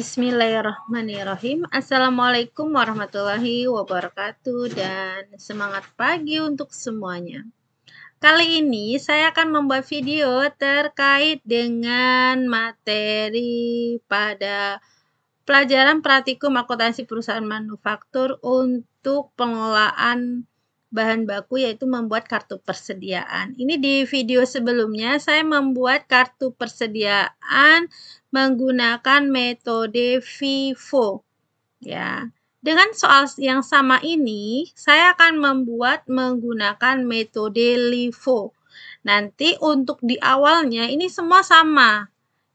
Bismillahirrahmanirrahim. Assalamualaikum warahmatullahi wabarakatuh dan semangat pagi untuk semuanya. Kali ini saya akan membuat video terkait dengan materi pada pelajaran pratikum akuntansi perusahaan manufaktur untuk pengelolaan bahan baku yaitu membuat kartu persediaan. Ini di video sebelumnya saya membuat kartu persediaan menggunakan metode FIFO. Ya. Dengan soal yang sama ini, saya akan membuat menggunakan metode LIFO. Nanti untuk di awalnya ini semua sama,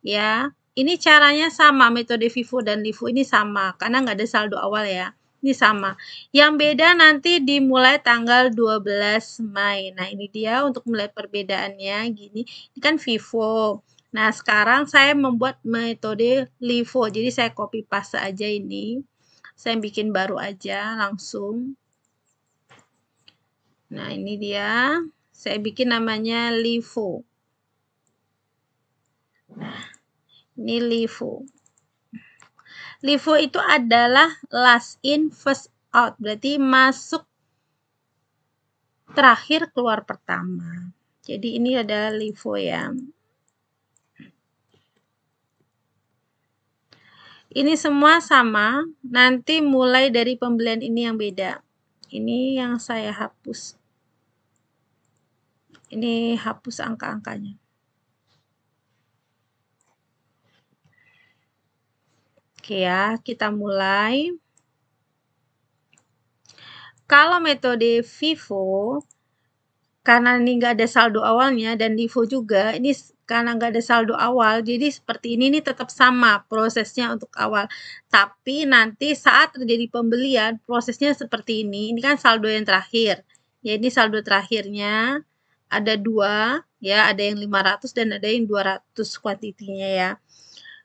ya. Ini caranya sama, metode FIFO dan LIFO ini sama, karena nggak ada saldo awal ya. Ini sama. Yang beda nanti dimulai tanggal 12 Mei. Nah, ini dia untuk mulai perbedaannya, gini. Ini kan FIFO. Nah, sekarang saya membuat metode LIFO. Jadi saya copy paste aja ini. Saya bikin baru aja langsung. Nah, ini dia. Saya bikin namanya LIFO. Nah, ini LIFO. LIFO itu adalah last in first out, berarti masuk terakhir keluar pertama. Jadi ini adalah LIFO ya. Ini semua sama, nanti mulai dari pembelian ini yang beda. Ini yang saya hapus. Ini hapus angka-angkanya. Oke ya, kita mulai. Kalau metode FIFO, karena ini nggak ada saldo awalnya dan divo juga ini karena nggak ada saldo awal jadi seperti ini ini tetap sama prosesnya untuk awal tapi nanti saat terjadi pembelian prosesnya seperti ini ini kan saldo yang terakhir ya ini saldo terakhirnya ada dua ya ada yang 500 dan ada yang 200 kuantitinya ya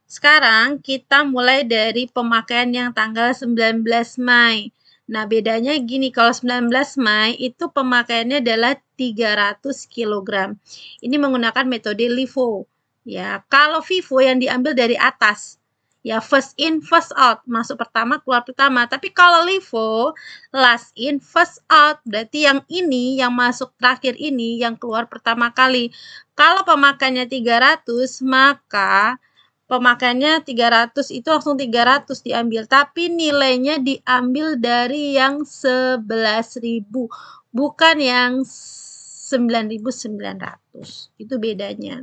sekarang kita mulai dari pemakaian yang tanggal 19 Mei Nah, bedanya gini, kalau 19 Mei itu pemakaiannya adalah 300 kg. Ini menggunakan metode LIFO. Ya, kalau FIFO yang diambil dari atas, ya first in first out, masuk pertama keluar pertama. Tapi kalau LIFO last in first out, berarti yang ini yang masuk terakhir ini yang keluar pertama kali. Kalau pemakaiannya 300, maka pemakaiannya 300 itu langsung 300 diambil tapi nilainya diambil dari yang 11.000 bukan yang 9.900 itu bedanya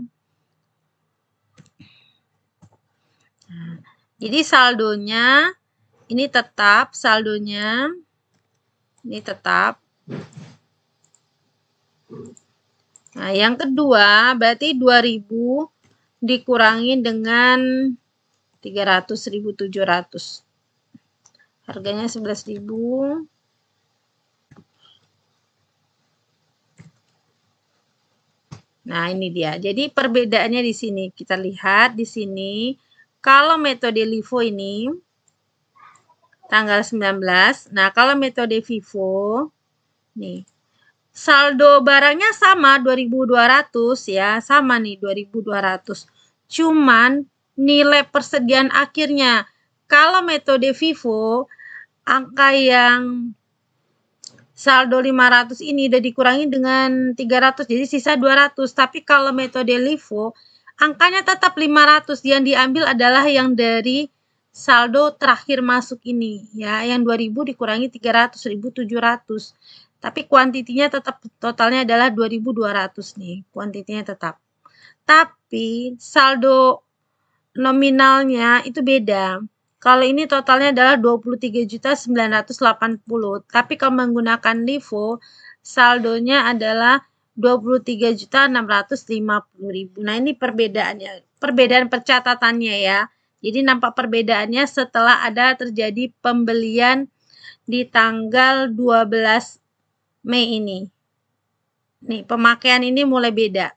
nah, jadi saldonya ini tetap saldonya ini tetap nah yang kedua berarti 2000 dikurangi dengan 300.700. Harganya 11.000. Nah, ini dia. Jadi perbedaannya di sini. Kita lihat di sini kalau metode LIFO ini tanggal 19. Nah, kalau metode VIVO nih saldo barangnya sama 2200 ya, sama nih 2200. Cuman nilai persediaan akhirnya kalau metode Vivo angka yang saldo 500 ini udah dikurangi dengan 300 jadi sisa 200. Tapi kalau metode livo angkanya tetap 500 yang diambil adalah yang dari saldo terakhir masuk ini ya yang 2000 dikurangi 300 1700 tapi kuantitinya tetap totalnya adalah 2200 nih, kuantitinya tetap. Tapi saldo nominalnya itu beda. Kalau ini totalnya adalah 23.980, tapi kalau menggunakan LIFO saldonya adalah 23.650.000. Nah, ini perbedaannya, perbedaan percatatannya ya. Jadi nampak perbedaannya setelah ada terjadi pembelian di tanggal 12 Mei ini. Nih, pemakaian ini mulai beda.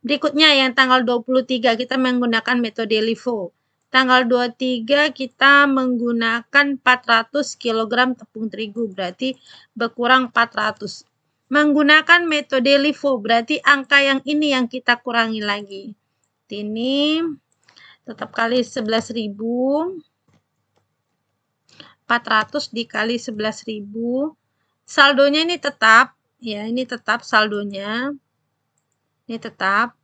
Berikutnya yang tanggal 23 kita menggunakan metode LIFO. Tanggal 23 kita menggunakan 400 kg tepung terigu, berarti berkurang 400. Menggunakan metode LIFO, berarti angka yang ini yang kita kurangi lagi. Ini tetap kali 11.000. 400 dikali 11.000 saldonya ini tetap ya ini tetap saldonya ini tetap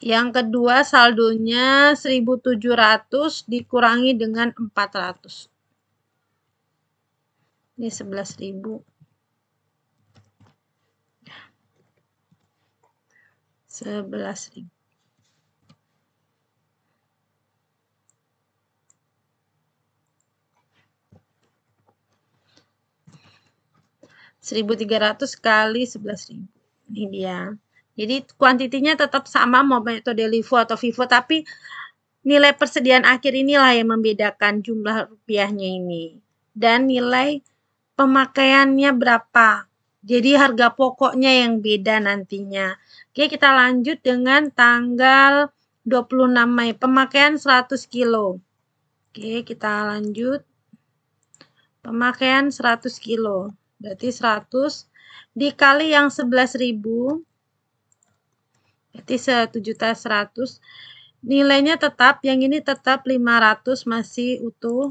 yang kedua saldonya 1700 dikurangi dengan 400 ini 11000 11000 1300 kali 11.000. Ini dia. Jadi kuantitinya tetap sama mau metode LIFO atau FIFO tapi nilai persediaan akhir inilah yang membedakan jumlah rupiahnya ini dan nilai pemakaiannya berapa. Jadi harga pokoknya yang beda nantinya. Oke, kita lanjut dengan tanggal 26 Mei, pemakaian 100 kilo. Oke, kita lanjut. Pemakaian 100 kilo. Berarti 100 dikali yang 11.000 berarti 1 juta 100. Nilainya tetap, yang ini tetap 500 masih utuh.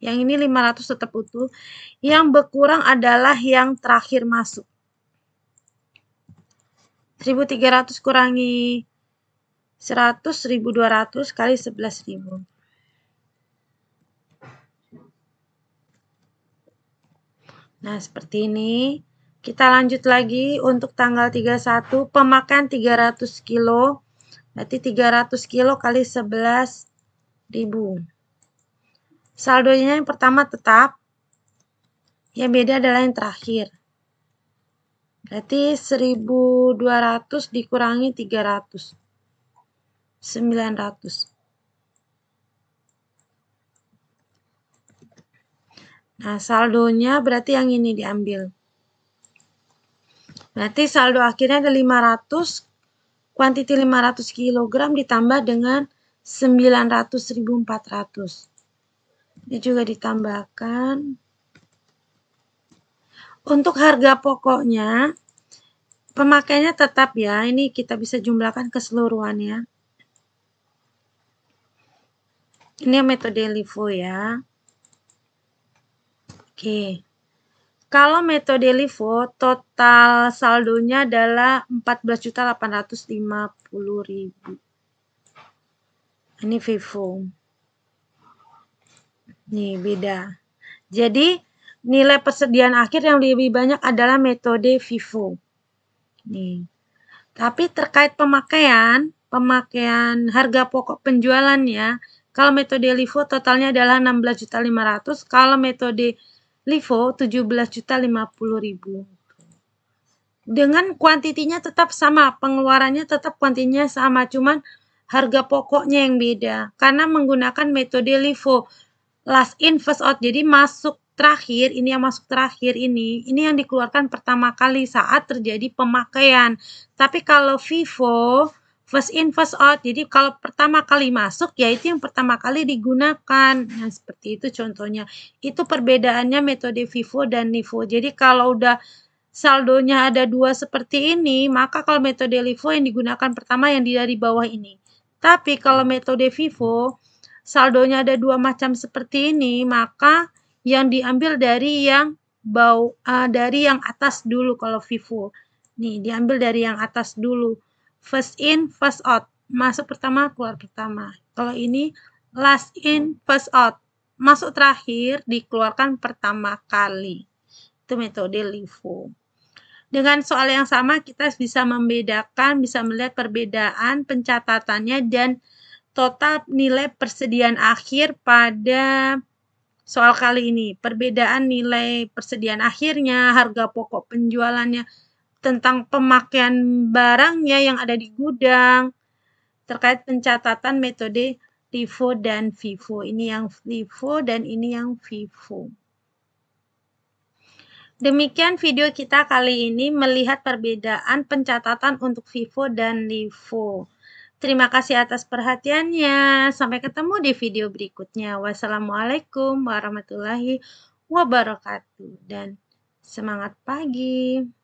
Yang ini 500 tetap utuh. Yang berkurang adalah yang terakhir masuk. 1300 kurangi 100 1200 kali 11000. Nah, seperti ini. Kita lanjut lagi untuk tanggal 31, pemakaian 300 kilo. Berarti 300 kilo kali 11 ribu. Saldonya yang pertama tetap. Yang beda adalah yang terakhir. Berarti 1200 dikurangi 300. 900. Nah, saldonya berarti yang ini diambil. Berarti saldo akhirnya ada 500, kuantiti 500 kg ditambah dengan 900.400. Ini juga ditambahkan. Untuk harga pokoknya, pemakaiannya tetap ya. Ini kita bisa jumlahkan keseluruhannya. Ini metode LIFO ya. Oke. Kalau metode LIFO, total saldonya adalah 14.850.000. Ini FIFO. Nih, beda. Jadi, nilai persediaan akhir yang lebih banyak adalah metode FIFO. Nih. Tapi terkait pemakaian, pemakaian harga pokok penjualannya, Kalau metode LIFO totalnya adalah 16.500, kalau metode LIFO 17.050.000. Dengan kuantitinya tetap sama, pengeluarannya tetap kuantitinya sama, cuman harga pokoknya yang beda karena menggunakan metode LIFO last in first out. Jadi masuk terakhir, ini yang masuk terakhir ini, ini yang dikeluarkan pertama kali saat terjadi pemakaian. Tapi kalau FIFO first in first out. Jadi kalau pertama kali masuk ya itu yang pertama kali digunakan. Nah, seperti itu contohnya. Itu perbedaannya metode FIFO dan LIFO. Jadi kalau udah saldonya ada dua seperti ini, maka kalau metode LIFO yang digunakan pertama yang dari bawah ini. Tapi kalau metode FIFO saldonya ada dua macam seperti ini, maka yang diambil dari yang bau uh, dari yang atas dulu kalau FIFO. Nih, diambil dari yang atas dulu first in first out masuk pertama keluar pertama kalau ini last in first out masuk terakhir dikeluarkan pertama kali itu metode LIFO dengan soal yang sama kita bisa membedakan bisa melihat perbedaan pencatatannya dan total nilai persediaan akhir pada soal kali ini perbedaan nilai persediaan akhirnya harga pokok penjualannya tentang pemakaian barangnya yang ada di gudang, terkait pencatatan metode LIFO dan FIFO. Ini yang LIFO dan ini yang FIFO. Demikian video kita kali ini melihat perbedaan pencatatan untuk FIFO dan LIFO. Terima kasih atas perhatiannya. Sampai ketemu di video berikutnya. Wassalamualaikum warahmatullahi wabarakatuh. Dan semangat pagi.